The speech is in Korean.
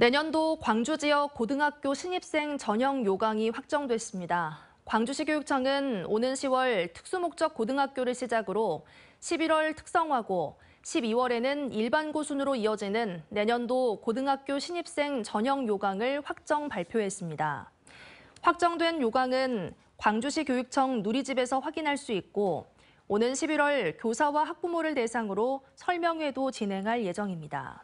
내년도 광주 지역 고등학교 신입생 전형 요강이 확정됐습니다. 광주시 교육청은 오는 10월 특수목적 고등학교를 시작으로 11월 특성화고, 12월에는 일반고 순으로 이어지는 내년도 고등학교 신입생 전형 요강을 확정 발표했습니다. 확정된 요강은 광주시 교육청 누리집에서 확인할 수 있고 오는 11월 교사와 학부모를 대상으로 설명회도 진행할 예정입니다.